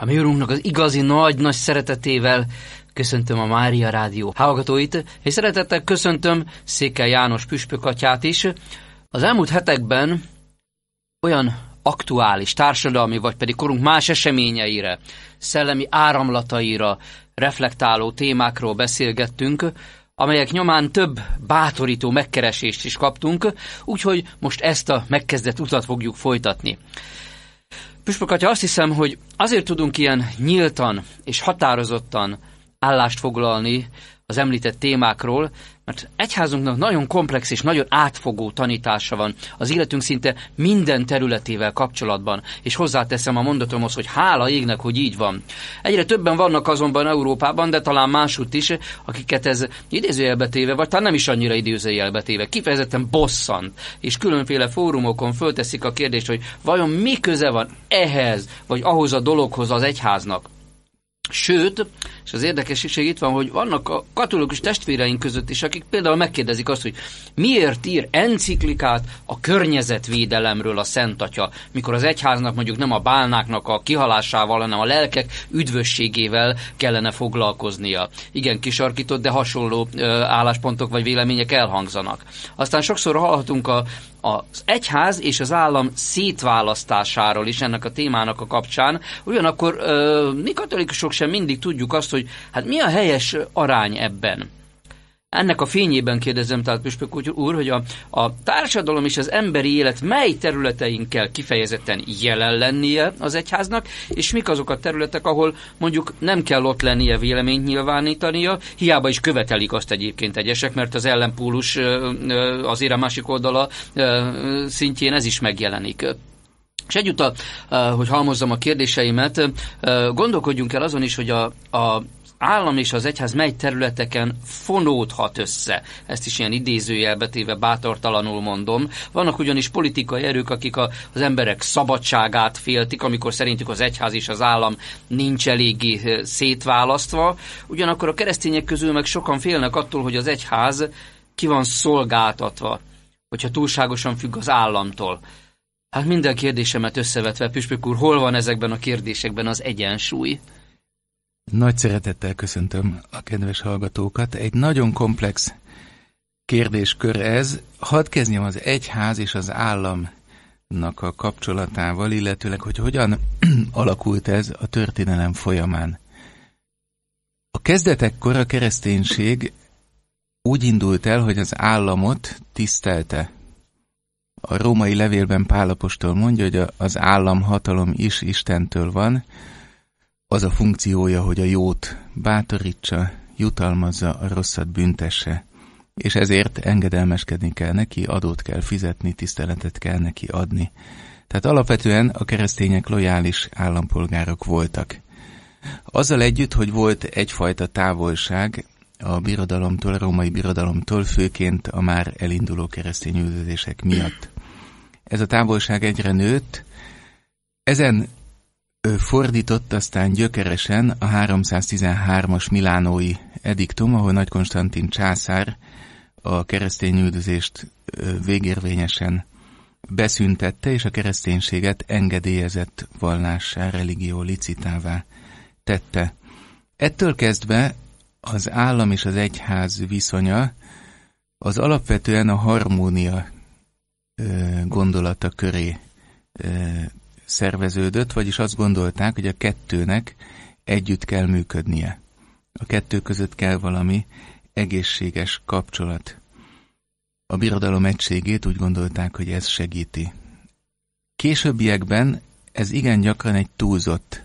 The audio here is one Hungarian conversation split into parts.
A mi úrunknak az igazi nagy-nagy szeretetével köszöntöm a Mária Rádió hallgatóit, és szeretettel köszöntöm Székely János püspökatyát is. Az elmúlt hetekben olyan aktuális társadalmi, vagy pedig korunk más eseményeire, szellemi áramlataira reflektáló témákról beszélgettünk, amelyek nyomán több bátorító megkeresést is kaptunk, úgyhogy most ezt a megkezdett utat fogjuk folytatni. Püspök atya, azt hiszem, hogy azért tudunk ilyen nyíltan és határozottan állást foglalni az említett témákról, mert egyházunknak nagyon komplex és nagyon átfogó tanítása van az életünk szinte minden területével kapcsolatban, és hozzáteszem a mondatomhoz, hogy hála égnek, hogy így van. Egyre többen vannak azonban Európában, de talán máshogy is, akiket ez téve, vagy talán nem is annyira téve, kifejezetten bosszant, és különféle fórumokon fölteszik a kérdést, hogy vajon mi köze van ehhez, vagy ahhoz a dologhoz az egyháznak. Sőt, és az érdekesség itt van, hogy vannak a katolikus testvéreink között is, akik például megkérdezik azt, hogy miért ír enciklikát a környezetvédelemről a Szent Atya, mikor az egyháznak mondjuk nem a bálnáknak a kihalásával, hanem a lelkek üdvösségével kellene foglalkoznia. Igen, kisarkított, de hasonló ö, álláspontok vagy vélemények elhangzanak. Aztán sokszor hallhatunk a, az egyház és az állam szétválasztásáról is ennek a témának a kapcsán. Ugyanakkor ö, mi katolikusok sem mindig tudjuk azt, hogy hát mi a helyes arány ebben. Ennek a fényében kérdezem, tehát Püspök úr, hogy a, a társadalom és az emberi élet mely területein kell kifejezetten jelen lennie az egyháznak, és mik azok a területek, ahol mondjuk nem kell ott lennie véleményt nyilvánítania, hiába is követelik azt egyébként egyesek, mert az ellenpólus azért a másik oldala szintjén ez is megjelenik. És egyúttal, hogy halmozzam a kérdéseimet, gondolkodjunk el azon is, hogy a, a állam és az egyház mely területeken fonódhat össze. Ezt is ilyen idézőjelbe téve bátortalanul mondom. Vannak ugyanis politikai erők, akik a, az emberek szabadságát féltik, amikor szerintük az egyház és az állam nincs eléggé szétválasztva. Ugyanakkor a keresztények közül meg sokan félnek attól, hogy az egyház ki van szolgáltatva, hogyha túlságosan függ az államtól. Hát minden kérdésemet összevetve, Püspök úr, hol van ezekben a kérdésekben az egyensúly? Nagy szeretettel köszöntöm a kedves hallgatókat. Egy nagyon komplex kérdéskör ez. Hadd kezdjem az egyház és az államnak a kapcsolatával, illetőleg, hogy hogyan alakult ez a történelem folyamán. A kezdetekkor a kereszténység úgy indult el, hogy az államot tisztelte a római levélben Pálapostól mondja, hogy az államhatalom is Istentől van, az a funkciója, hogy a jót bátorítsa, jutalmazza, a rosszat büntesse. És ezért engedelmeskedni kell neki, adót kell fizetni, tiszteletet kell neki adni. Tehát alapvetően a keresztények lojális állampolgárok voltak. Azzal együtt, hogy volt egyfajta távolság a birodalomtól, a római birodalomtól, főként a már elinduló keresztény üldözések miatt ez a távolság egyre nőtt. Ezen ő fordított aztán gyökeresen a 313-as Milánói ediktum, ahol Nagy Konstantin császár a keresztény üldözést végérvényesen beszüntette, és a kereszténységet engedélyezett vallássá, religió licitává tette. Ettől kezdve az állam és az egyház viszonya az alapvetően a harmónia gondolata köré szerveződött, vagyis azt gondolták, hogy a kettőnek együtt kell működnie. A kettő között kell valami egészséges kapcsolat. A birodalom egységét úgy gondolták, hogy ez segíti. Későbbiekben ez igen gyakran egy túlzott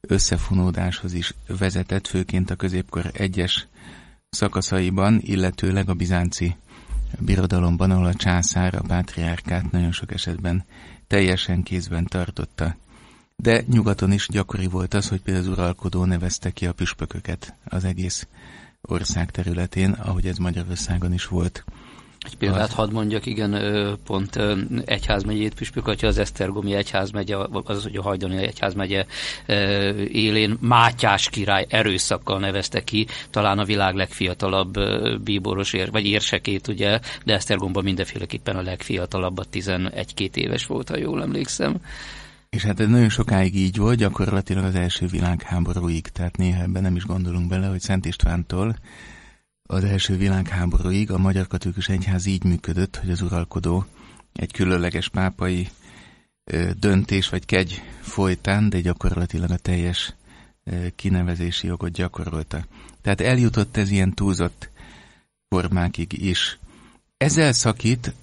összefonódáshoz is vezetett, főként a középkor egyes szakaszaiban, illetőleg a bizánci birodalomban, ahol a császár a pátriárkát nagyon sok esetben teljesen kézben tartotta. De nyugaton is gyakori volt az, hogy például az uralkodó nevezte ki a püspököket az egész ország területén, ahogy ez Magyarországon is volt. Egy példát hadd mondjak, igen, pont egyházmegyét hogyha az Esztergomi egyházmegye, az, hogy a hajdani egyházmegye élén Mátyás király erőszakkal nevezte ki, talán a világ legfiatalabb bíboros ér, vagy érsekét, ugye, de Esztergomban mindenféleképpen a legfiatalabb, a 11-2 éves volt, ha jól emlékszem. És hát ez nagyon sokáig így volt, gyakorlatilag az első világháborúig, tehát néha ebben nem is gondolunk bele, hogy Szent Istvántól az első világháborúig a Magyar Katolikus Egyház így működött, hogy az uralkodó egy különleges pápai döntés vagy kegy folytán, de gyakorlatilag a teljes kinevezési jogot gyakorolta. Tehát eljutott ez ilyen túlzott formákig is. Ezzel szakít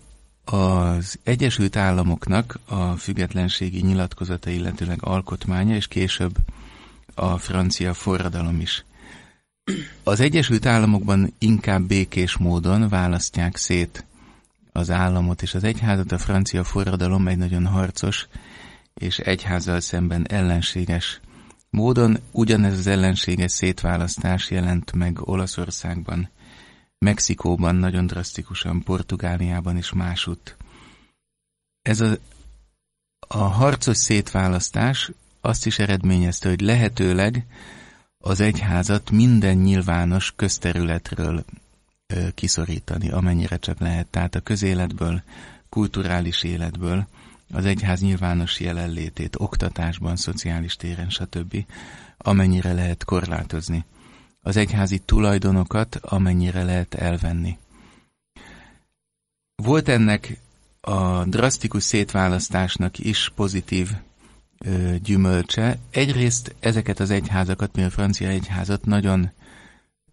az Egyesült Államoknak a függetlenségi nyilatkozata, illetőleg alkotmánya, és később a francia forradalom is. Az Egyesült Államokban inkább békés módon választják szét az államot és az egyházat. A francia forradalom egy nagyon harcos és egyházzal szemben ellenséges módon. Ugyanez az ellenséges szétválasztás jelent meg Olaszországban, Mexikóban nagyon drasztikusan, Portugáliában és másutt. Ez a, a harcos szétválasztás azt is eredményezte, hogy lehetőleg az egyházat minden nyilvános közterületről ö, kiszorítani, amennyire csak lehet. Tehát a közéletből, kulturális életből, az egyház nyilvános jelenlétét oktatásban, szociális téren, stb., amennyire lehet korlátozni. Az egyházi tulajdonokat amennyire lehet elvenni. Volt ennek a drasztikus szétválasztásnak is pozitív gyümölcse. Egyrészt ezeket az egyházakat, például a francia egyházat nagyon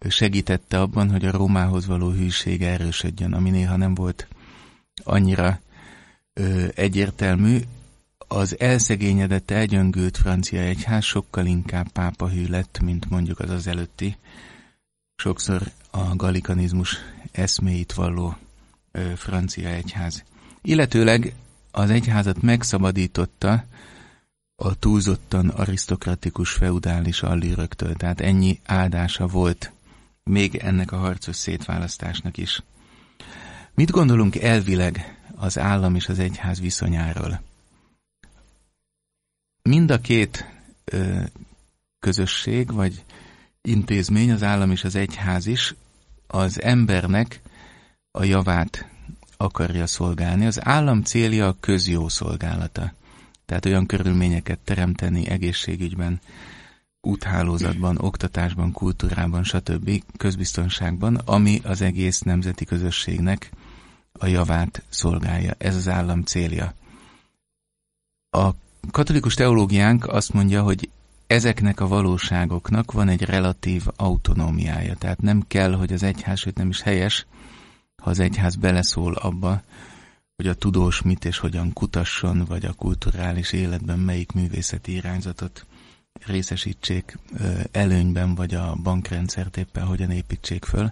segítette abban, hogy a Rómához való hűség erősödjön, ami néha nem volt annyira ö, egyértelmű. Az elszegényedett, elgyöngült francia egyház sokkal inkább pápa hű lett, mint mondjuk az az előtti, sokszor a galikanizmus eszméit valló ö, francia egyház. Illetőleg az egyházat megszabadította a túlzottan arisztokratikus feudális allíröktől. Tehát ennyi áldása volt még ennek a harcos szétválasztásnak is. Mit gondolunk elvileg az állam és az egyház viszonyáról? Mind a két ö, közösség vagy intézmény, az állam és az egyház is az embernek a javát akarja szolgálni. Az állam célja a közjó szolgálata. Tehát olyan körülményeket teremteni egészségügyben, úthálózatban, oktatásban, kultúrában, stb. közbiztonságban, ami az egész nemzeti közösségnek a javát szolgálja. Ez az állam célja. A katolikus teológiánk azt mondja, hogy ezeknek a valóságoknak van egy relatív autonómiája. Tehát nem kell, hogy az egyház, sőt nem is helyes, ha az egyház beleszól abba, hogy a tudós mit és hogyan kutasson, vagy a kulturális életben melyik művészeti irányzatot részesítsék előnyben, vagy a bankrendszert éppen hogyan építsék föl.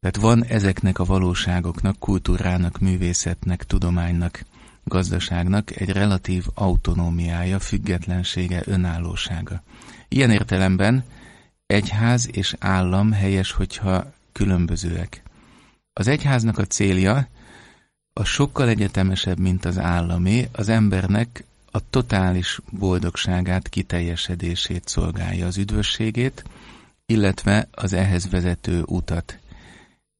Tehát van ezeknek a valóságoknak, kultúrának, művészetnek, tudománynak, gazdaságnak egy relatív autonómiája, függetlensége, önállósága. Ilyen értelemben egyház és állam helyes, hogyha különbözőek. Az egyháznak a célja, a sokkal egyetemesebb, mint az államé, az embernek a totális boldogságát, kiteljesedését szolgálja az üdvösségét, illetve az ehhez vezető utat.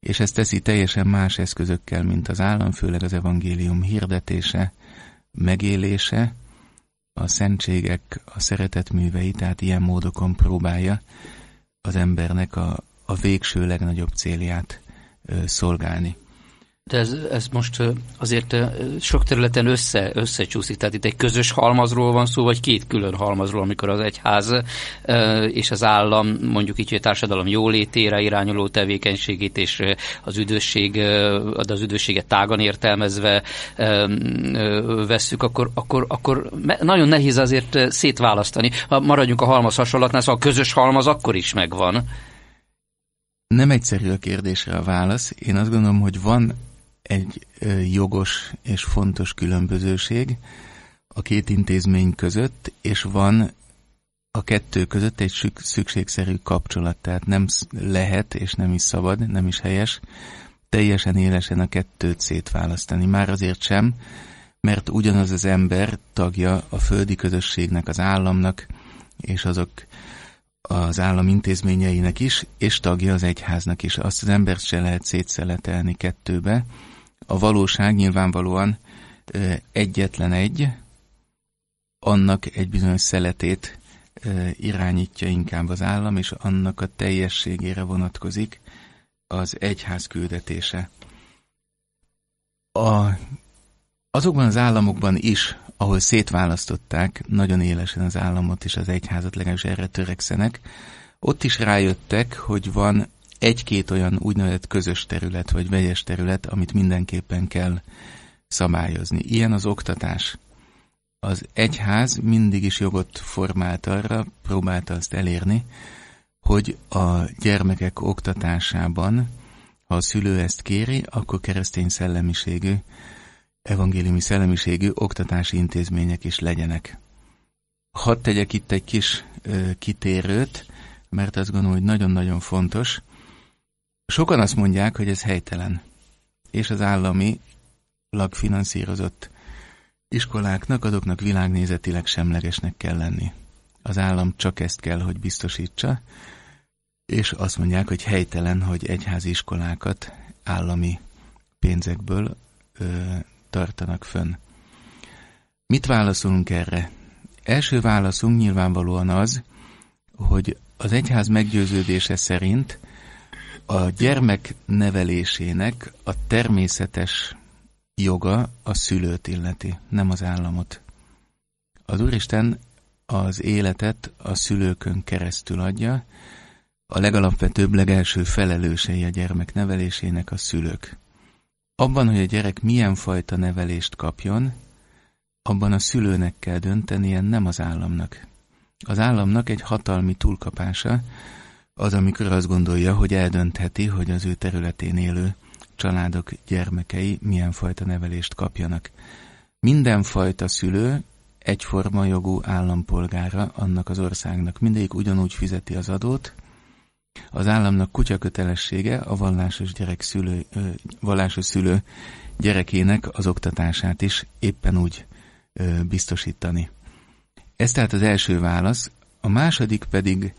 És ezt teszi teljesen más eszközökkel, mint az állam, főleg az evangélium hirdetése, megélése, a szentségek, a szeretet művei, tehát ilyen módokon próbálja az embernek a, a végső legnagyobb célját ö, szolgálni. De ez, ez most azért sok területen össze, összecsúszik, tehát itt egy közös halmazról van szó, vagy két külön halmazról, amikor az egyház és az állam mondjuk így, hogy a társadalom jólétére irányuló tevékenységét és az üdvösség, az üdvösséget tágan értelmezve vesszük, akkor, akkor, akkor nagyon nehéz azért szétválasztani. Ha maradjunk a halmaz hasonlatnál, szóval a közös halmaz akkor is megvan. Nem egyszerű a kérdésre a válasz. Én azt gondolom, hogy van egy jogos és fontos különbözőség a két intézmény között, és van a kettő között egy szükségszerű kapcsolat, tehát nem lehet, és nem is szabad, nem is helyes teljesen élesen a kettőt szétválasztani. Már azért sem, mert ugyanaz az ember tagja a földi közösségnek, az államnak, és azok az állam intézményeinek is, és tagja az egyháznak is. Azt az embert se lehet szétszeletelni kettőbe, a valóság nyilvánvalóan egyetlen egy, annak egy bizonyos szeletét irányítja inkább az állam, és annak a teljességére vonatkozik az egyház küldetése. A, azokban az államokban is, ahol szétválasztották nagyon élesen az államot és az egyházat, legalábbis erre törekszenek, ott is rájöttek, hogy van egy-két olyan úgynevezett közös terület, vagy vegyes terület, amit mindenképpen kell szabályozni. Ilyen az oktatás. Az egyház mindig is jogot formált arra, próbálta azt elérni, hogy a gyermekek oktatásában, ha a szülő ezt kéri, akkor keresztény szellemiségű, evangéliumi szellemiségű oktatási intézmények is legyenek. Hadd tegyek itt egy kis ö, kitérőt, mert azt gondolom, hogy nagyon-nagyon fontos, Sokan azt mondják, hogy ez helytelen, és az állami lagfinanszírozott iskoláknak, azoknak világnézetileg semlegesnek kell lenni. Az állam csak ezt kell, hogy biztosítsa, és azt mondják, hogy helytelen, hogy egyházi iskolákat állami pénzekből ö, tartanak fönn. Mit válaszolunk erre? Első válaszunk nyilvánvalóan az, hogy az egyház meggyőződése szerint a gyermek nevelésének a természetes joga a szülőt illeti, nem az államot. Az Úristen az életet a szülőkön keresztül adja, a legalapvetőbb, legelső felelősei a gyermek nevelésének a szülők. Abban, hogy a gyerek milyen fajta nevelést kapjon, abban a szülőnek kell döntenie, nem az államnak. Az államnak egy hatalmi túlkapása, az, amikor azt gondolja, hogy eldöntheti, hogy az ő területén élő családok gyermekei milyen fajta nevelést kapjanak. Mindenfajta szülő egyforma jogú állampolgára annak az országnak. Mindegyik ugyanúgy fizeti az adót. Az államnak kutya kötelessége a vallásos, gyerek szülő, ö, vallásos szülő gyerekének az oktatását is éppen úgy ö, biztosítani. Ez tehát az első válasz. A második pedig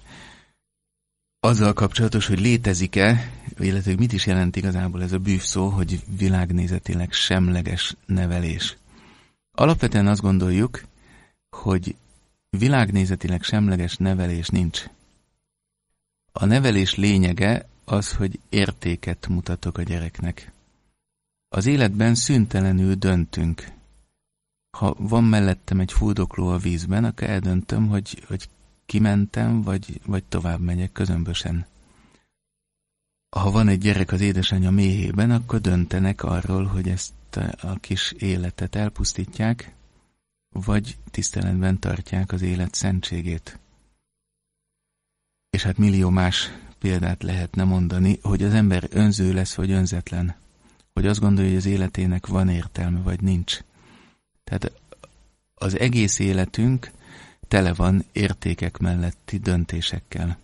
azzal kapcsolatos, hogy létezik-e, illetve mit is jelent igazából ez a bűv szó, hogy világnézetileg semleges nevelés. Alapvetően azt gondoljuk, hogy világnézetileg semleges nevelés nincs. A nevelés lényege az, hogy értéket mutatok a gyereknek. Az életben szüntelenül döntünk. Ha van mellettem egy fuldokló a vízben, akkor eldöntöm, hogy, hogy kimentem, vagy, vagy tovább megyek közömbösen. Ha van egy gyerek az édesanyja méhében, akkor döntenek arról, hogy ezt a kis életet elpusztítják, vagy tiszteletben tartják az élet szentségét. És hát millió más példát lehetne mondani, hogy az ember önző lesz, vagy önzetlen. Hogy azt gondolja, hogy az életének van értelme, vagy nincs. Tehát az egész életünk tele van értékek melletti döntésekkel.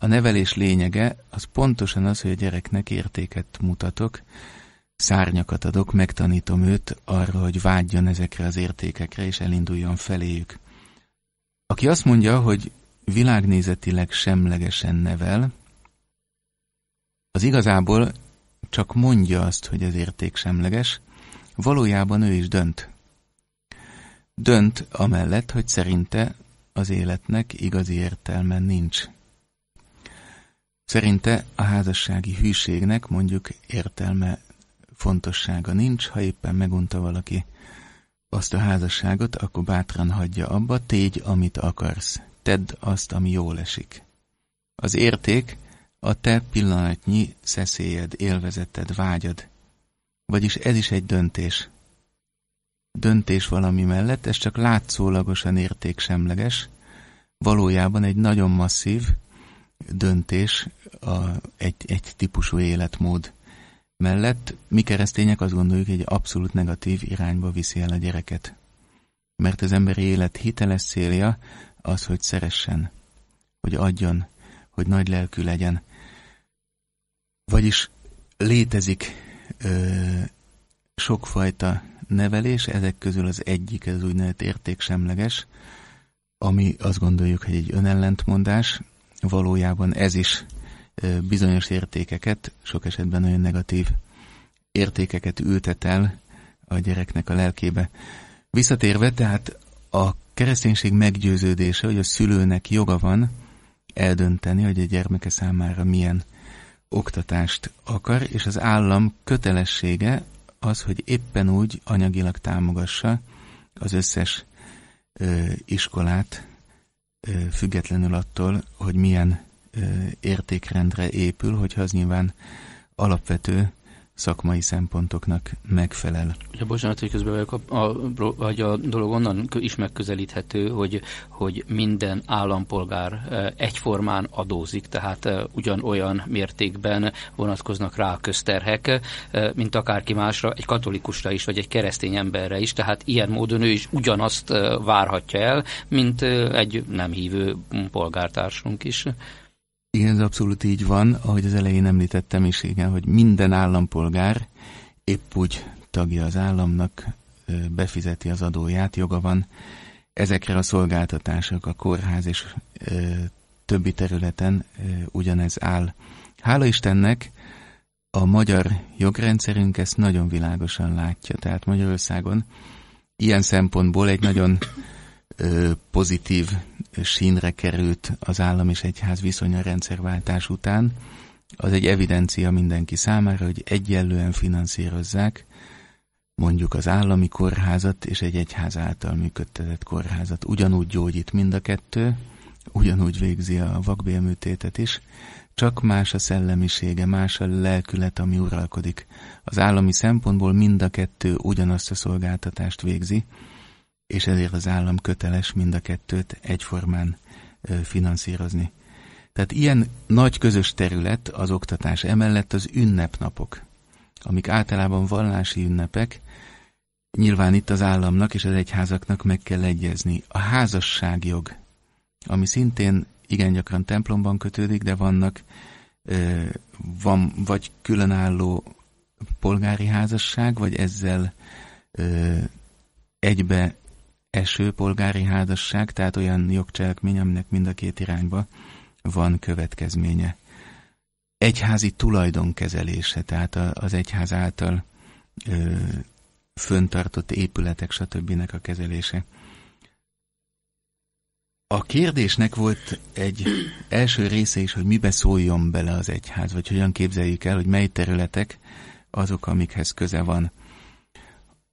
A nevelés lényege az pontosan az, hogy a gyereknek értéket mutatok, szárnyakat adok, megtanítom őt arra, hogy vágyjon ezekre az értékekre, és elinduljon feléjük. Aki azt mondja, hogy világnézetileg semlegesen nevel, az igazából csak mondja azt, hogy az érték semleges, valójában ő is dönt. Dönt amellett, hogy szerinte az életnek igazi értelme nincs. Szerinte a házassági hűségnek mondjuk értelme, fontossága nincs, ha éppen megunta valaki azt a házasságot, akkor bátran hagyja abba, tégy, amit akarsz, tedd azt, ami jól esik. Az érték a te pillanatnyi szeszélyed, élvezeted, vágyad. Vagyis ez is egy döntés döntés valami mellett, ez csak látszólagosan értéksemleges, valójában egy nagyon masszív döntés a, egy, egy típusú életmód mellett. Mi keresztények azt gondoljuk, hogy egy abszolút negatív irányba viszi el a gyereket. Mert az emberi élet hiteles célja az, hogy szeressen, hogy adjon, hogy nagy lelkű legyen. Vagyis létezik ö, sokfajta nevelés, ezek közül az egyik, ez úgynevezett értéksemleges, ami azt gondoljuk, hogy egy önellentmondás, valójában ez is bizonyos értékeket, sok esetben nagyon negatív értékeket ültet el a gyereknek a lelkébe. Visszatérve, tehát a kereszténység meggyőződése, hogy a szülőnek joga van eldönteni, hogy a gyermeke számára milyen oktatást akar, és az állam kötelessége az, hogy éppen úgy anyagilag támogassa az összes ö, iskolát, ö, függetlenül attól, hogy milyen ö, értékrendre épül, hogyha az nyilván alapvető szakmai szempontoknak megfelel. Ja, bocsánat, hogy közben vagyok, a, a, a, a dolog onnan is megközelíthető, hogy, hogy minden állampolgár e, egyformán adózik, tehát e, ugyanolyan mértékben vonatkoznak rá a közterhek, e, mint akárki másra, egy katolikusra is, vagy egy keresztény emberre is, tehát ilyen módon ő is ugyanazt várhatja el, mint egy nem hívő polgártársunk is. Igen, ez abszolút így van. Ahogy az elején említettem is, igen, hogy minden állampolgár épp úgy tagja az államnak, befizeti az adóját, joga van ezekre a szolgáltatások a kórház és ö, többi területen ö, ugyanez áll. Hála Istennek a magyar jogrendszerünk ezt nagyon világosan látja. Tehát Magyarországon ilyen szempontból egy nagyon pozitív sínre került az állam és egyház viszonya rendszerváltás után, az egy evidencia mindenki számára, hogy egyenlően finanszírozzák mondjuk az állami kórházat és egy egyház által működtetett kórházat. Ugyanúgy gyógyít mind a kettő, ugyanúgy végzi a vakbélműtétet is, csak más a szellemisége, más a lelkület, ami uralkodik. Az állami szempontból mind a kettő ugyanazt a szolgáltatást végzi, és ezért az állam köteles mind a kettőt egyformán finanszírozni. Tehát ilyen nagy közös terület az oktatás, emellett az ünnepnapok, amik általában vallási ünnepek, nyilván itt az államnak és az egyházaknak meg kell egyezni. A házasságjog, ami szintén igen gyakran templomban kötődik, de vannak van vagy különálló polgári házasság, vagy ezzel egybe eső polgári házasság, tehát olyan jogcselekmény, aminek mind a két irányba van következménye. Egyházi tulajdonkezelése, tehát az egyház által ö, föntartott épületek, stb. a kezelése. A kérdésnek volt egy első része is, hogy mibe szóljon bele az egyház, vagy hogyan képzeljük el, hogy mely területek azok, amikhez köze van.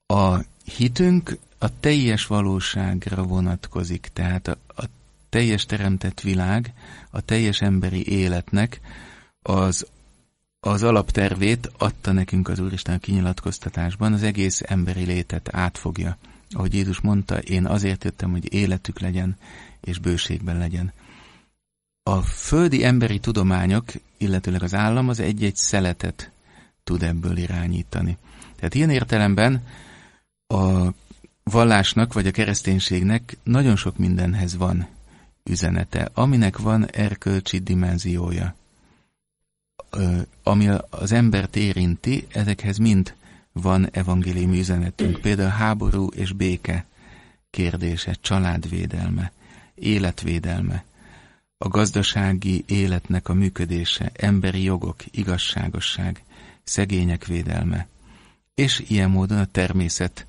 A hitünk a teljes valóságra vonatkozik, tehát a, a teljes teremtett világ, a teljes emberi életnek az, az alaptervét adta nekünk az Úristen a kinyilatkoztatásban, az egész emberi létet átfogja. Ahogy Jézus mondta, én azért jöttem, hogy életük legyen és bőségben legyen. A földi emberi tudományok, illetőleg az állam az egy-egy szeletet tud ebből irányítani. Tehát ilyen értelemben a vallásnak vagy a kereszténységnek nagyon sok mindenhez van üzenete, aminek van erkölcsi dimenziója. Ami az embert érinti, ezekhez mind van evangéliumi üzenetünk. Például háború és béke kérdése, családvédelme, életvédelme, a gazdasági életnek a működése, emberi jogok, igazságosság, szegények védelme, és ilyen módon a természet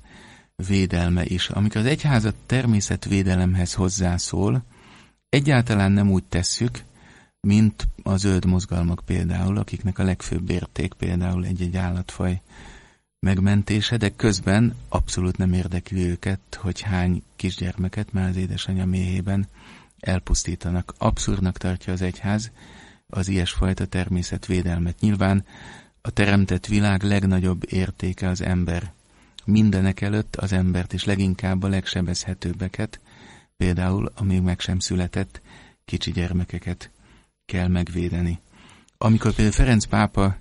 védelme is. Amikor az egyházat természetvédelemhez hozzászól, egyáltalán nem úgy tesszük, mint a zöld mozgalmak például, akiknek a legfőbb érték például egy-egy állatfaj megmentése, de közben abszolút nem érdekli őket, hogy hány kisgyermeket már az édesanyja méhében elpusztítanak. Abszurdnak tartja az egyház az ilyesfajta természetvédelmet. Nyilván a teremtett világ legnagyobb értéke az ember mindenek előtt az embert és leginkább a legsebezhetőbbeket, például a még meg sem született kicsi gyermekeket kell megvédeni. Amikor például Ferenc pápa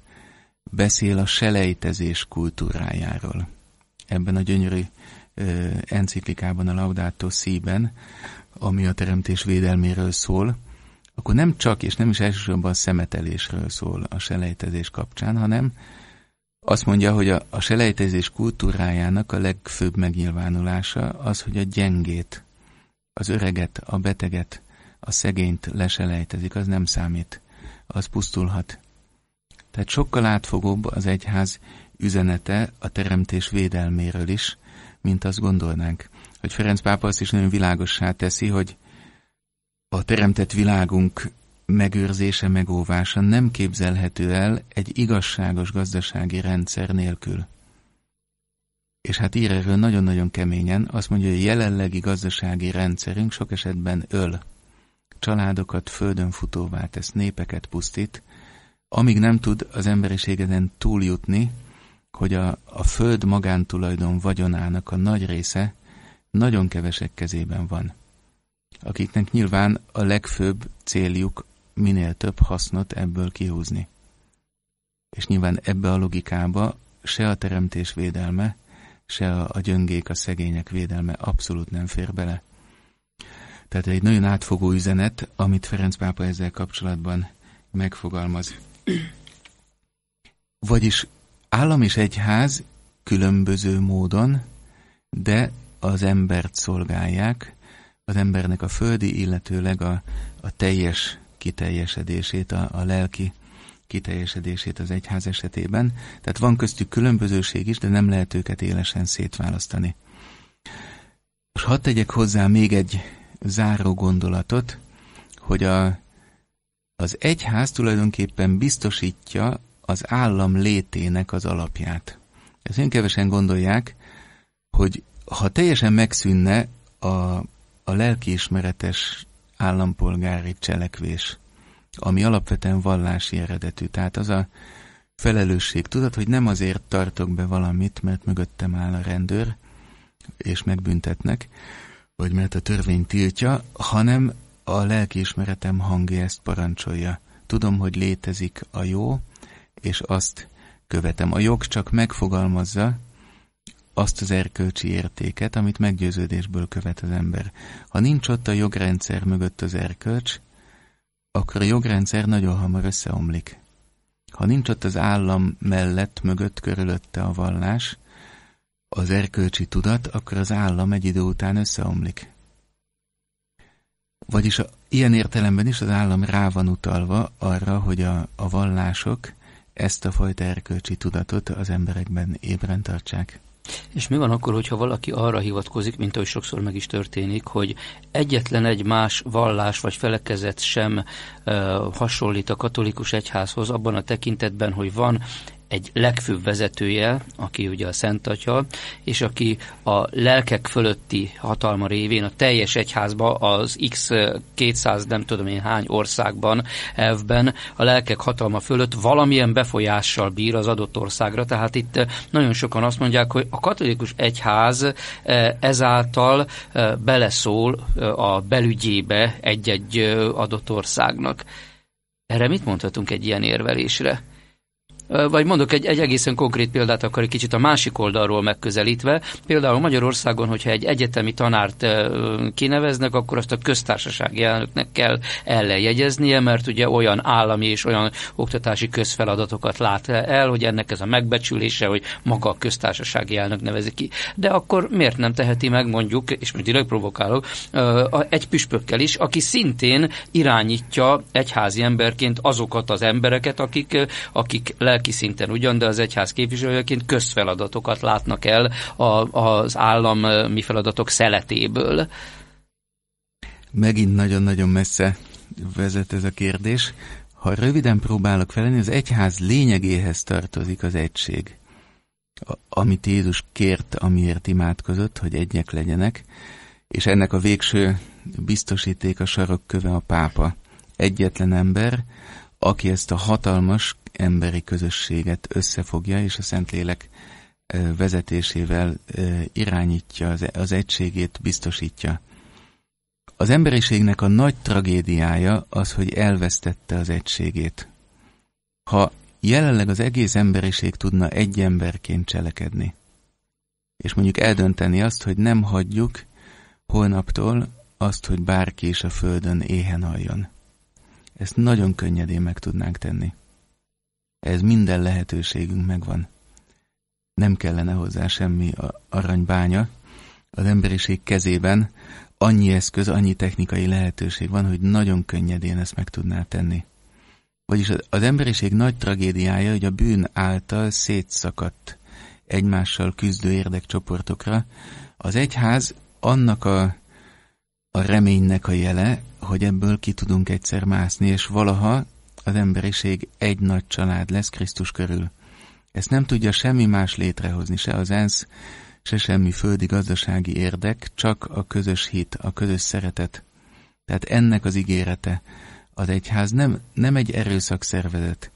beszél a selejtezés kultúrájáról, ebben a gyönyörű ö, enciklikában, a Laudato szíben, ami a teremtés védelméről szól, akkor nem csak és nem is elsősorban a szemetelésről szól a selejtezés kapcsán, hanem azt mondja, hogy a, a selejtezés kultúrájának a legfőbb megnyilvánulása az, hogy a gyengét, az öreget, a beteget, a szegényt leselejtezik, az nem számít, az pusztulhat. Tehát sokkal átfogóbb az egyház üzenete a teremtés védelméről is, mint azt gondolnánk. Hogy Ferenc pápa azt is nagyon világossá teszi, hogy a teremtett világunk megőrzése, megóvása nem képzelhető el egy igazságos gazdasági rendszer nélkül. És hát ír erről nagyon-nagyon keményen, azt mondja, hogy a jelenlegi gazdasági rendszerünk sok esetben öl. Családokat földön futóvá tesz, népeket pusztít, amíg nem tud az emberiségeden túljutni, hogy a, a föld magántulajdon vagyonának a nagy része nagyon kevesek kezében van, akiknek nyilván a legfőbb céljuk minél több hasznot ebből kihúzni. És nyilván ebbe a logikába se a teremtés védelme, se a, gyöngék, a szegények védelme abszolút nem fér bele. Tehát egy nagyon átfogó üzenet, amit Ferenc pápa ezzel kapcsolatban megfogalmaz. Vagyis állam és egyház különböző módon, de az embert szolgálják, az embernek a földi, illetőleg a, a teljes kiteljesedését, a, a lelki kiteljesedését az egyház esetében. Tehát van köztük különbözőség is, de nem lehet őket élesen szétválasztani. Most hadd tegyek hozzá még egy záró gondolatot, hogy a, az egyház tulajdonképpen biztosítja az állam létének az alapját. Ezt én kevesen gondolják, hogy ha teljesen megszűnne a, a lelkiismeretes állampolgári cselekvés, ami alapvetően vallási eredetű. Tehát az a felelősség, tudod, hogy nem azért tartok be valamit, mert mögöttem áll a rendőr, és megbüntetnek, vagy mert a törvény tiltja, hanem a lelkiismeretem hangja ezt parancsolja. Tudom, hogy létezik a jó, és azt követem. A jog csak megfogalmazza, azt az erkölcsi értéket, amit meggyőződésből követ az ember. Ha nincs ott a jogrendszer mögött az erkölcs, akkor a jogrendszer nagyon hamar összeomlik. Ha nincs ott az állam mellett, mögött, körülötte a vallás, az erkölcsi tudat, akkor az állam egy idő után összeomlik. Vagyis a, ilyen értelemben is az állam rá van utalva arra, hogy a, a vallások ezt a fajta erkölcsi tudatot az emberekben ébren tartsák. És mi van akkor, hogyha valaki arra hivatkozik, mint ahogy sokszor meg is történik, hogy egyetlen egy más vallás vagy felekezet sem ö, hasonlít a katolikus egyházhoz abban a tekintetben, hogy van egy legfőbb vezetője, aki ugye a Szent Atya, és aki a lelkek fölötti hatalma révén a teljes egyházba, az X 200 nem tudom én hány országban, elvben a lelkek hatalma fölött valamilyen befolyással bír az adott országra. Tehát itt eh, nagyon sokan azt mondják, hogy a katolikus egyház eh, ezáltal eh, beleszól a belügyébe egy-egy adott országnak. Erre mit mondhatunk egy ilyen érvelésre? Vagy mondok egy, egy egészen konkrét példát, akkor egy kicsit a másik oldalról megközelítve. Például Magyarországon, hogyha egy egyetemi tanárt kineveznek, akkor azt a köztársasági elnöknek kell ellenjegyeznie, mert ugye olyan állami és olyan oktatási közfeladatokat lát el, hogy ennek ez a megbecsülése, hogy maga a köztársasági elnök nevezi ki. De akkor miért nem teheti meg mondjuk, és most direkt provokálok, egy püspökkel is, aki szintén irányítja egyházi emberként azokat az embereket, akik, akik lelki lelki szinten ugyan, de az egyház képviselőjeként közfeladatokat látnak el a, az állami feladatok szeletéből. Megint nagyon-nagyon messze vezet ez a kérdés. Ha röviden próbálok felelni, az egyház lényegéhez tartozik az egység. A, amit Jézus kért, amiért imádkozott, hogy egyek legyenek, és ennek a végső biztosíték a sarokköve a pápa. Egyetlen ember, aki ezt a hatalmas emberi közösséget összefogja, és a Szentlélek vezetésével irányítja, az egységét biztosítja. Az emberiségnek a nagy tragédiája az, hogy elvesztette az egységét. Ha jelenleg az egész emberiség tudna egy emberként cselekedni, és mondjuk eldönteni azt, hogy nem hagyjuk holnaptól azt, hogy bárki is a földön éhen aljon ezt nagyon könnyedén meg tudnánk tenni. Ez minden lehetőségünk megvan. Nem kellene hozzá semmi aranybánya. Az emberiség kezében annyi eszköz, annyi technikai lehetőség van, hogy nagyon könnyedén ezt meg tudná tenni. Vagyis az emberiség nagy tragédiája, hogy a bűn által szétszakadt egymással küzdő érdekcsoportokra. Az egyház annak a, a reménynek a jele, hogy ebből ki tudunk egyszer mászni, és valaha az emberiség egy nagy család lesz Krisztus körül. Ezt nem tudja semmi más létrehozni, se az ENSZ, se semmi földi gazdasági érdek, csak a közös hit, a közös szeretet. Tehát ennek az ígérete. Az egyház nem, nem egy erőszakszervezet.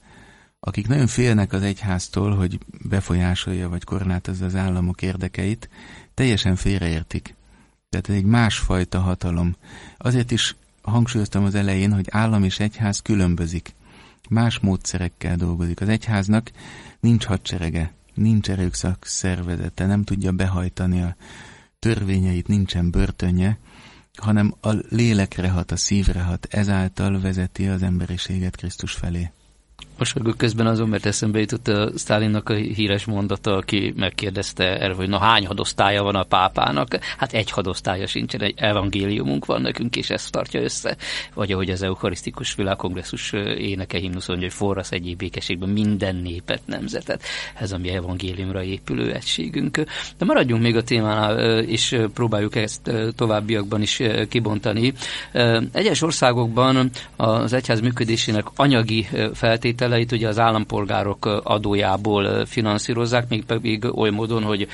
Akik nagyon félnek az egyháztól, hogy befolyásolja vagy korlátozza az államok érdekeit, teljesen félreértik. Tehát ez egy másfajta hatalom. Azért is hangsúlyoztam az elején, hogy állam és egyház különbözik. Más módszerekkel dolgozik. Az egyháznak nincs hadserege, nincs erőszak szervezete, nem tudja behajtani a törvényeit, nincsen börtönje, hanem a lélekre hat, a szívre hat, ezáltal vezeti az emberiséget Krisztus felé mosolygok közben azon, mert eszembe jutott a Stálinnak a híres mondata, aki megkérdezte erről, hogy na hány hadosztálya van a pápának. Hát egy hadosztálya sincsen, egy evangéliumunk van nekünk, és ezt tartja össze. Vagy ahogy az Eucharisztikus Világkongresszus éneke himnusz mondja, hogy forrasz egyéb békességben minden népet, nemzetet. Ez a mi evangéliumra épülő egységünk. De maradjunk még a témánál, és próbáljuk ezt továbbiakban is kibontani. Egyes országokban az egyház működésének anyagi feltétele bevételeit ugye az állampolgárok adójából finanszírozzák, még pedig oly módon, hogy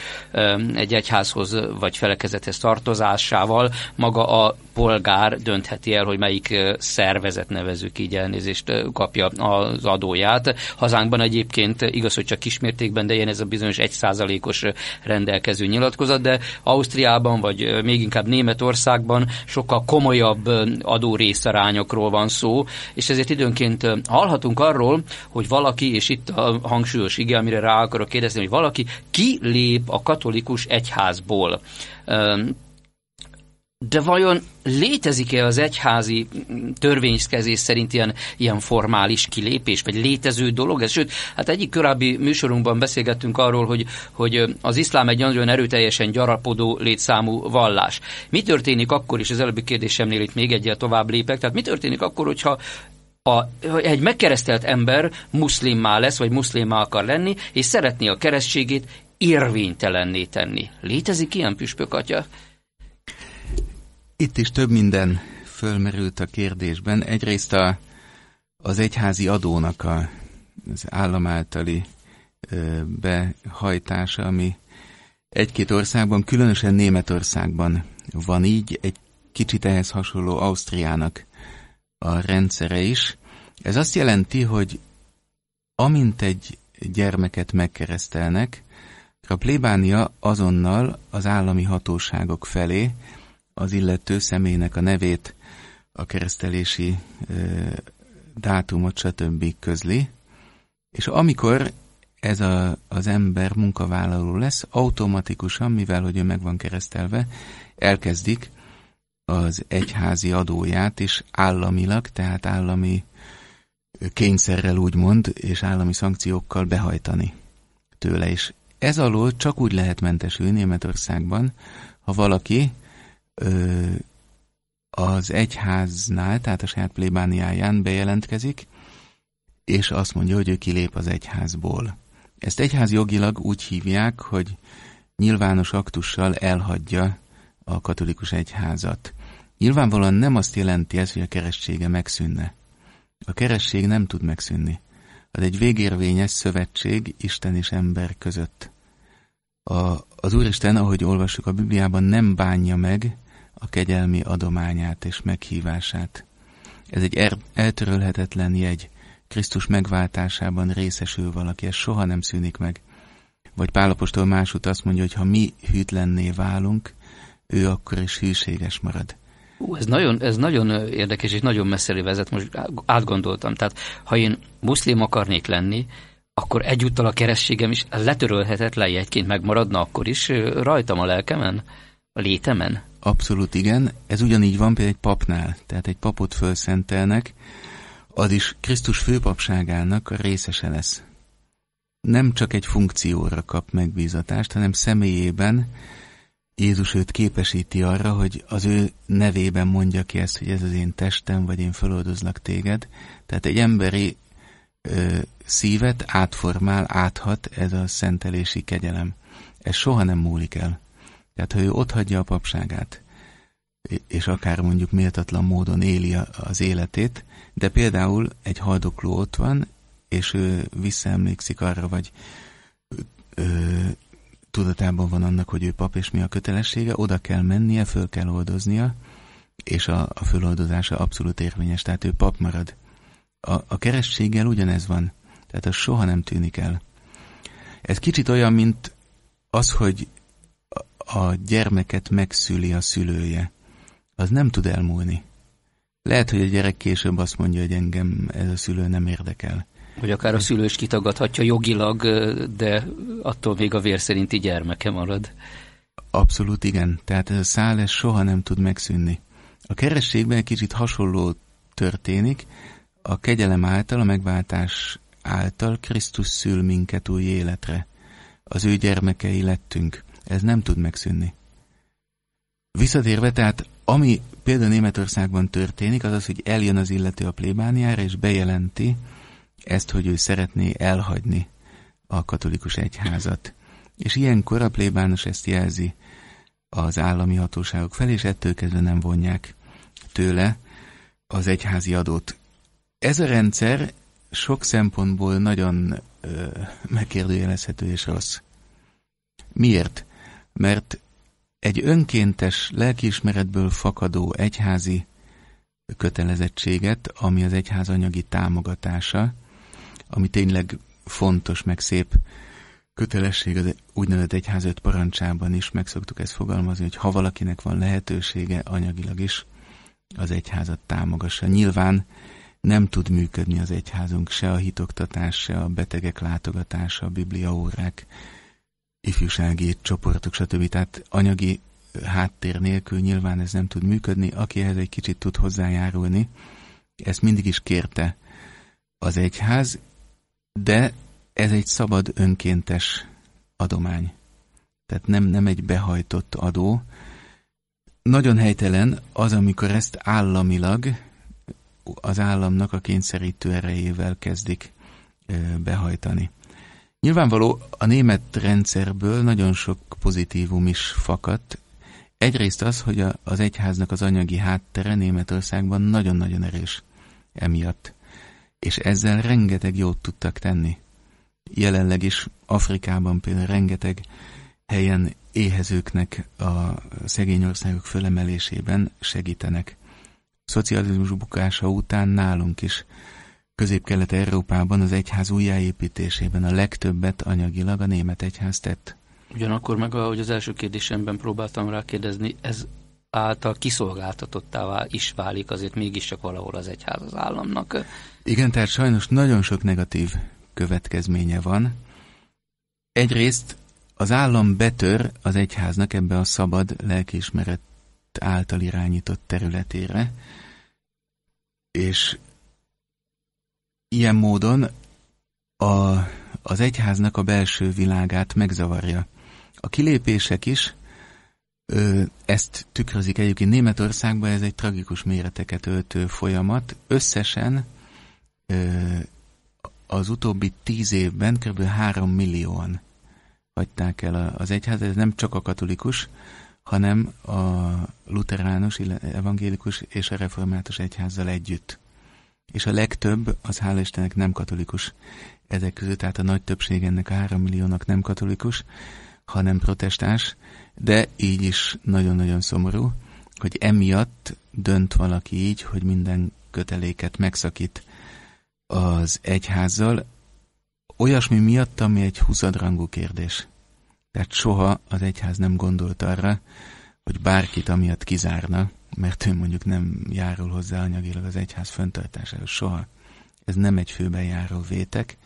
egy egyházhoz vagy felekezethez tartozásával maga a polgár döntheti el, hogy melyik szervezet nevezük így elnézést kapja az adóját. Hazánkban egyébként igaz, hogy csak kismértékben, de ilyen ez a bizonyos százalékos rendelkező nyilatkozat, de Ausztriában, vagy még inkább Németországban sokkal komolyabb adó részarányokról van szó, és ezért időnként hallhatunk arról, hogy valaki, és itt a hangsúlyos ige, amire rá akarok kérdezni, hogy valaki kilép a katolikus egyházból. De vajon létezik-e az egyházi törvényszkezés szerint ilyen, ilyen formális kilépés, vagy létező dolog? Ez, sőt, hát egyik korábbi műsorunkban beszélgettünk arról, hogy, hogy az iszlám egy nagyon erőteljesen gyarapodó létszámú vallás. Mi történik akkor, és az előbbi kérdésemnél itt még egyel tovább lépek, tehát mi történik akkor, hogyha a, egy megkeresztelt ember muszlimmá lesz, vagy muszlimmá akar lenni, és szeretné a keresztségét érvénytelenné tenni. Létezik ilyen püspök atya? Itt is több minden fölmerült a kérdésben. Egyrészt a, az egyházi adónak a, az állam általi ö, behajtása, ami egy-két országban, különösen Németországban van így, egy kicsit ehhez hasonló Ausztriának a rendszere is. Ez azt jelenti, hogy amint egy gyermeket megkeresztelnek, a plébánia azonnal az állami hatóságok felé az illető személynek a nevét, a keresztelési e, dátumot, stb. közli, és amikor ez a, az ember munkavállaló lesz, automatikusan, mivel hogy ő meg van keresztelve, elkezdik az egyházi adóját is államilag, tehát állami kényszerrel úgymond, és állami szankciókkal behajtani tőle. És ez alól csak úgy lehet mentesülni Németországban, ha valaki ö, az egyháznál, tehát a saját plébániáján bejelentkezik, és azt mondja, hogy ő kilép az egyházból. Ezt egyház jogilag úgy hívják, hogy nyilvános aktussal elhagyja a katolikus egyházat. Nyilvánvalóan nem azt jelenti ez, hogy a keressége megszűnne. A keresség nem tud megszűnni. Az egy végérvényes szövetség Isten és ember között. A, az Úristen, ahogy olvassuk a Bibliában, nem bánja meg a kegyelmi adományát és meghívását. Ez egy er, eltörölhetetlen jegy. Krisztus megváltásában részesül valaki, ez soha nem szűnik meg. Vagy Pálapostól másút azt mondja, hogy ha mi hűtlenné válunk, ő akkor is hűséges marad. Ú, ez nagyon, ez nagyon érdekes, és nagyon messzeli vezet, most átgondoltam. Tehát, ha én muszlim akarnék lenni, akkor egyúttal a kerességem is letörölhetetlen jegyként megmaradna akkor is rajtam a lelkemen, a létemen? Abszolút igen. Ez ugyanígy van például egy papnál, tehát egy papot fölszentelnek, az is Krisztus főpapságának a részese lesz. Nem csak egy funkcióra kap megbízatást, hanem személyében Jézus őt képesíti arra, hogy az ő nevében mondja ki ezt, hogy ez az én testem, vagy én feloldozlak téged. Tehát egy emberi ö, szívet átformál, áthat ez a szentelési kegyelem. Ez soha nem múlik el. Tehát, ha ő otthagyja a papságát, és akár mondjuk méltatlan módon éli az életét, de például egy haldokló ott van, és ő visszaemlékszik arra, vagy ö, tudatában van annak, hogy ő pap, és mi a kötelessége, oda kell mennie, föl kell oldoznia, és a, a föloldozása abszolút érvényes, tehát ő pap marad. A, a kerességgel ugyanez van, tehát az soha nem tűnik el. Ez kicsit olyan, mint az, hogy a gyermeket megszüli a szülője. Az nem tud elmúlni. Lehet, hogy a gyerek később azt mondja, hogy engem ez a szülő nem érdekel hogy akár a szülő is kitagadhatja jogilag, de attól még a vér szerinti gyermeke marad. Abszolút igen. Tehát ez a szál soha nem tud megszűnni. A kerességben egy kicsit hasonló történik. A kegyelem által, a megváltás által Krisztus szül minket új életre. Az ő gyermekei lettünk. Ez nem tud megszűnni. Visszatérve, tehát ami például Németországban történik, az az, hogy eljön az illető a plébániára, és bejelenti, ezt, hogy ő szeretné elhagyni a katolikus egyházat. És ilyenkor a plébános ezt jelzi az állami hatóságok felé, és ettől kezdve nem vonják tőle az egyházi adót. Ez a rendszer sok szempontból nagyon ö, megkérdőjelezhető és rossz. Miért? Mert egy önkéntes, lelkiismeretből fakadó egyházi kötelezettséget, ami az egyház anyagi támogatása, ami tényleg fontos, meg szép kötelesség az úgynevezett egyház öt parancsában is meg szoktuk ezt fogalmazni, hogy ha valakinek van lehetősége anyagilag is, az egyházat támogassa. Nyilván nem tud működni az egyházunk, se a hitoktatás, se a betegek látogatása, a bibliaórák, ifjúsági csoportok, stb. Tehát anyagi háttér nélkül nyilván ez nem tud működni, aki ehhez egy kicsit tud hozzájárulni. Ezt mindig is kérte az egyház, de ez egy szabad önkéntes adomány. Tehát nem, nem egy behajtott adó. Nagyon helytelen az, amikor ezt államilag az államnak a kényszerítő erejével kezdik behajtani. Nyilvánvaló a német rendszerből nagyon sok pozitívum is fakadt. Egyrészt az, hogy az egyháznak az anyagi háttere Németországban nagyon-nagyon erős emiatt és ezzel rengeteg jót tudtak tenni. Jelenleg is Afrikában például rengeteg helyen éhezőknek a szegény országok fölemelésében segítenek. Szocializmus bukása után nálunk is Közép-Kelet-Európában az egyház újjáépítésében a legtöbbet anyagilag a német egyház tett. Ugyanakkor meg, ahogy az első kérdésemben próbáltam rákérdezni, ez által kiszolgáltatottá is válik azért mégiscsak valahol az egyház az államnak. Igen, tehát sajnos nagyon sok negatív következménye van. Egyrészt az állam betör az egyháznak ebbe a szabad lelkiismeret által irányított területére, és ilyen módon a, az egyháznak a belső világát megzavarja. A kilépések is ö, ezt tükrözik egyébként Németországban, ez egy tragikus méreteket öltő folyamat. Összesen ö, az utóbbi tíz évben kb. három millióan hagyták el az egyház ez nem csak a katolikus, hanem a luteránus, evangélikus és a református egyházzal együtt. És a legtöbb, az hála Istennek nem katolikus ezek között, tehát a nagy többség ennek a három milliónak nem katolikus, hanem protestás, de így is nagyon-nagyon szomorú, hogy emiatt dönt valaki így, hogy minden köteléket megszakít az egyházzal, olyasmi miatt, ami egy huszadrangú kérdés. Tehát soha az egyház nem gondolt arra, hogy bárkit amiatt kizárna, mert ő mondjuk nem járul hozzá anyagilag az egyház föntartásához soha. Ez nem egy főben járó vétek,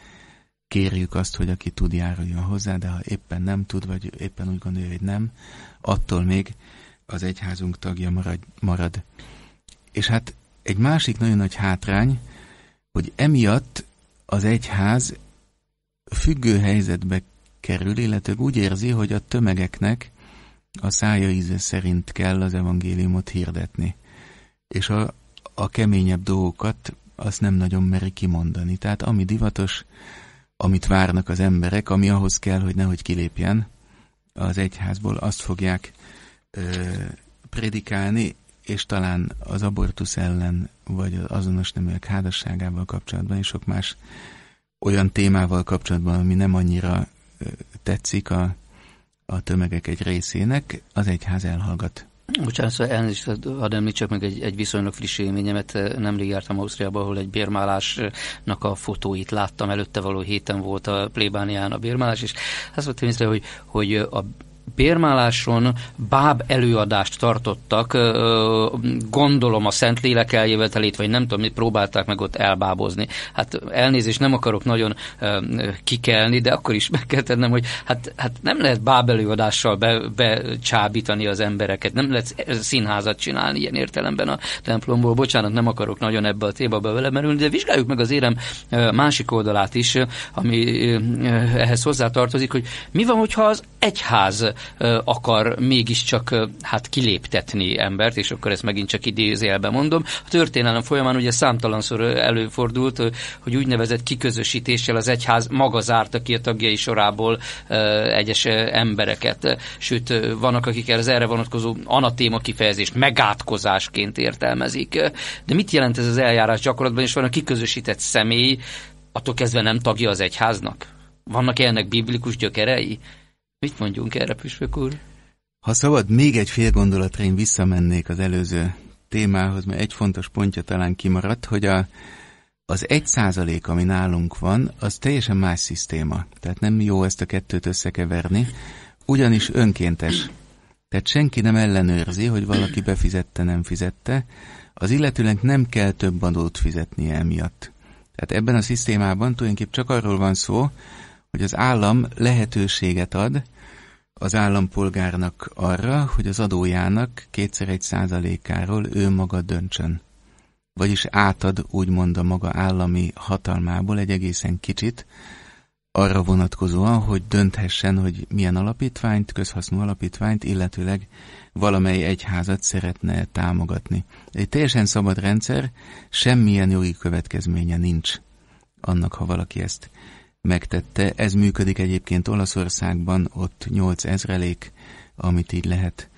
kérjük azt, hogy aki tud, járuljon hozzá, de ha éppen nem tud, vagy éppen úgy gondolja, hogy nem, attól még az egyházunk tagja marad. marad. És hát egy másik nagyon nagy hátrány, hogy emiatt az egyház függő helyzetbe kerül, illetve úgy érzi, hogy a tömegeknek a szája íze szerint kell az evangéliumot hirdetni. És a, a keményebb dolgokat azt nem nagyon meri kimondani. Tehát ami divatos, amit várnak az emberek, ami ahhoz kell, hogy nehogy kilépjen az egyházból, azt fogják ö, predikálni, és talán az abortusz ellen, vagy az azonos neműek házasságával kapcsolatban, és sok más olyan témával kapcsolatban, ami nem annyira ö, tetszik a, a tömegek egy részének, az egyház elhallgat. Bocsánat, szóval elnézést, hadd említsek meg egy, egy viszonylag friss élményemet. Nemrég jártam Ausztriába, ahol egy bérmálásnak a fotóit láttam. Előtte való héten volt a plébánián a bérmálás, és azt vettem észre, hogy, hogy a Bérmáláson báb előadást tartottak, gondolom a Szentlélek eljövetelét, vagy nem tudom, mit próbálták meg ott elbábozni. Hát elnézést, nem akarok nagyon kikelni, de akkor is meg kell tennem, hogy hát, hát nem lehet báb előadással be, becsábítani az embereket, nem lehet színházat csinálni ilyen értelemben a templomból. Bocsánat, nem akarok nagyon ebbe a témába belemerülni, de vizsgáljuk meg az érem másik oldalát is, ami ehhez hozzátartozik, hogy mi van, hogyha az egyház akar mégiscsak hát kiléptetni embert, és akkor ezt megint csak idézélbe mondom. A történelem folyamán ugye számtalanszor előfordult, hogy úgynevezett kiközösítéssel az egyház maga zárta ki a tagjai sorából egyes embereket. Sőt, vannak, akik az erre vonatkozó anatéma kifejezést megátkozásként értelmezik. De mit jelent ez az eljárás gyakorlatban, és van a kiközösített személy, attól kezdve nem tagja az egyháznak? Vannak -e ennek biblikus gyökerei? Mit mondjunk erre, püspök úr? Ha szabad, még egy fél gondolatra én visszamennék az előző témához, mert egy fontos pontja talán kimaradt, hogy a, az egy százalék, ami nálunk van, az teljesen más szisztéma. Tehát nem jó ezt a kettőt összekeverni, ugyanis önkéntes. Tehát senki nem ellenőrzi, hogy valaki befizette, nem fizette. Az illetőnek nem kell több adót fizetnie emiatt. Tehát ebben a szisztémában tulajdonképp csak arról van szó, hogy az állam lehetőséget ad az állampolgárnak arra, hogy az adójának kétszer egy százalékáról ő maga döntsön. Vagyis átad úgymond a maga állami hatalmából egy egészen kicsit, arra vonatkozóan, hogy dönthessen, hogy milyen alapítványt, közhasznú alapítványt, illetőleg valamely egyházat szeretne támogatni. Egy teljesen szabad rendszer, semmilyen jogi következménye nincs annak, ha valaki ezt megtette. Ez működik egyébként Olaszországban, ott 8 ezrelék, amit így lehet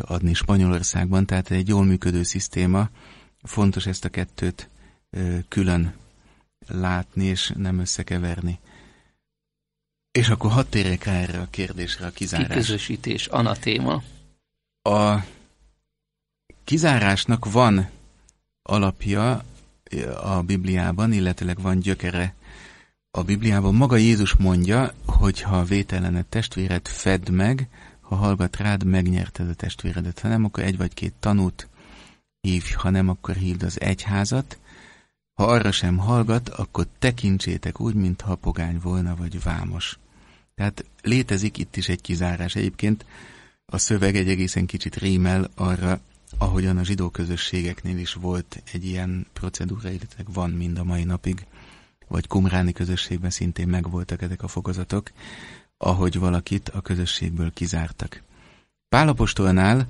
adni Spanyolországban, tehát egy jól működő szisztéma. Fontos ezt a kettőt külön látni és nem összekeverni. És akkor hadd térjek rá erre a kérdésre, a kizárás. Kiközösítés, anatéma. A kizárásnak van alapja a Bibliában, illetőleg van gyökere a Bibliában maga Jézus mondja, hogy ha vételene testvéred fedd meg, ha hallgat rád, megnyerted a testvéredet. Ha nem, akkor egy vagy két tanút hívj, ha nem, akkor hívd az egyházat. Ha arra sem hallgat, akkor tekintsétek úgy, mintha pogány volna, vagy vámos. Tehát létezik itt is egy kizárás. Egyébként a szöveg egy egészen kicsit rémel arra, ahogyan a zsidó közösségeknél is volt egy ilyen procedúra, illetve van mind a mai napig vagy kumráni közösségben szintén megvoltak ezek a fokozatok, ahogy valakit a közösségből kizártak. Pálapostolnál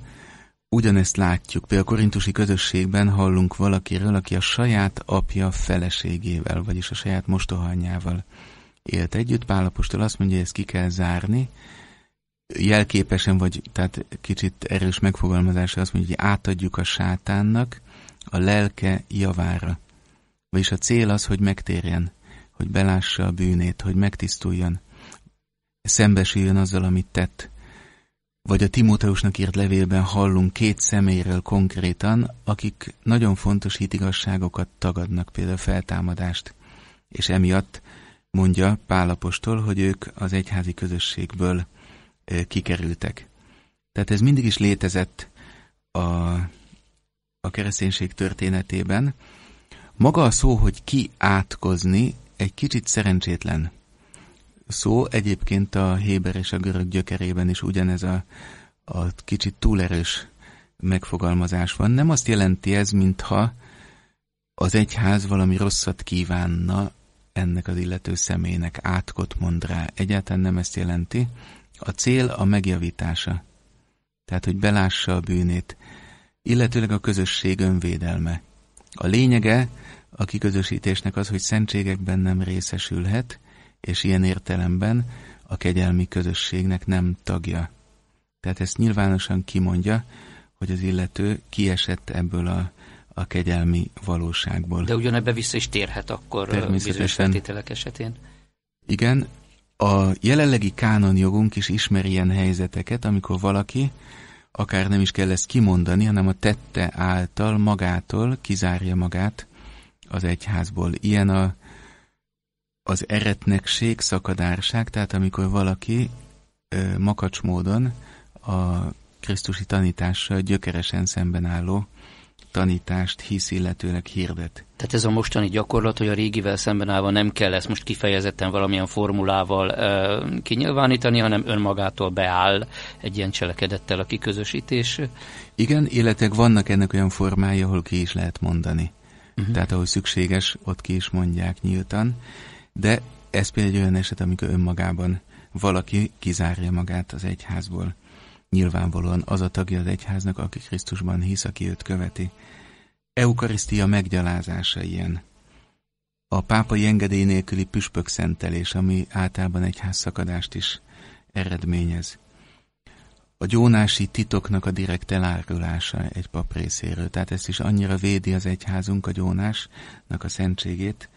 ugyanezt látjuk, például a korintusi közösségben hallunk valakiről, aki a saját apja feleségével, vagyis a saját mostohanyával élt együtt. Pálapostól azt mondja, hogy ezt ki kell zárni, jelképesen, vagy tehát kicsit erős megfogalmazása azt mondja, hogy átadjuk a sátánnak a lelke javára. Vagyis a cél az, hogy megtérjen, hogy belássa a bűnét, hogy megtisztuljon, szembesüljön azzal, amit tett. Vagy a Timóteusnak írt levélben hallunk két személyről konkrétan, akik nagyon fontos hitigasságokat tagadnak, például feltámadást. És emiatt mondja Pálapostól, hogy ők az egyházi közösségből kikerültek. Tehát ez mindig is létezett a, a kereszténység történetében, maga a szó, hogy kiátkozni, egy kicsit szerencsétlen szó. Egyébként a héber és a görög gyökerében is ugyanez a, a kicsit túlerős megfogalmazás van. Nem azt jelenti ez, mintha az egyház valami rosszat kívánna ennek az illető személynek, átkot mond rá. Egyáltalán nem ezt jelenti. A cél a megjavítása. Tehát, hogy belássa a bűnét, illetőleg a közösség önvédelme. A lényege a kiközösítésnek az, hogy szentségekben nem részesülhet, és ilyen értelemben a kegyelmi közösségnek nem tagja. Tehát ezt nyilvánosan kimondja, hogy az illető kiesett ebből a, a kegyelmi valóságból. De ugyanebbe vissza is térhet akkor bizonyos feltételek esetén. Igen, a jelenlegi kánonjogunk is ismeri ilyen helyzeteket, amikor valaki akár nem is kell ezt kimondani, hanem a tette által magától kizárja magát az egyházból. Ilyen a, az eretnekség, szakadárság, tehát amikor valaki ö, makacs módon a krisztusi tanítással gyökeresen szemben álló tanítást hisz, illetőleg hirdet. Tehát ez a mostani gyakorlat, hogy a régivel szemben állva nem kell ezt most kifejezetten valamilyen formulával e, kinyilvánítani, hanem önmagától beáll egy ilyen cselekedettel a kiközösítés. Igen, életek vannak ennek olyan formája, ahol ki is lehet mondani. Uh-huh. Tehát ahol szükséges, ott ki is mondják nyíltan. De ez például egy olyan eset, amikor önmagában valaki kizárja magát az egyházból nyilvánvalóan az a tagja az egyháznak, aki Krisztusban hisz, aki őt követi. Eukarisztia meggyalázása ilyen. A pápai engedély nélküli püspök szentelés, ami általában szakadást is eredményez. A gyónási titoknak a direkt elárulása egy pap részéről. Tehát ezt is annyira védi az egyházunk a gyónásnak a szentségét,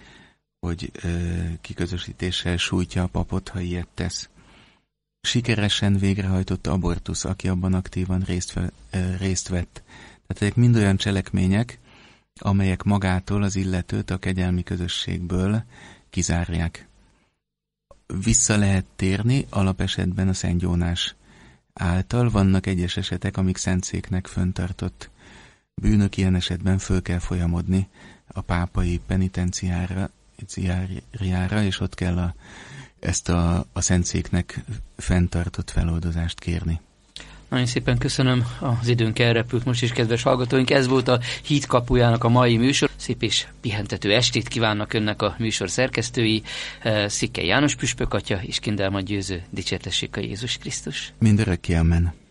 hogy ö, kiközösítéssel sújtja a papot, ha ilyet tesz sikeresen végrehajtott abortusz, aki abban aktívan részt, fel, részt vett. Tehát ezek mind olyan cselekmények, amelyek magától az illetőt a kegyelmi közösségből kizárják. Vissza lehet térni alapesetben a Szent Jónás által, vannak egyes esetek, amik Széknek föntartott bűnök ilyen esetben föl kell folyamodni a pápai penitenciára, és ott kell a ezt a, a szentszéknek fenntartott feloldozást kérni. Nagyon szépen köszönöm, az időnk elrepült most is, kedves hallgatóink. Ez volt a Híd kapujának a mai műsor. Szép és pihentető estét kívánnak önnek a műsor szerkesztői, eh, Szikke János Püspök atya és Kindelma Győző. Dicsértessék a Jézus Krisztus. Mindörökké, amen.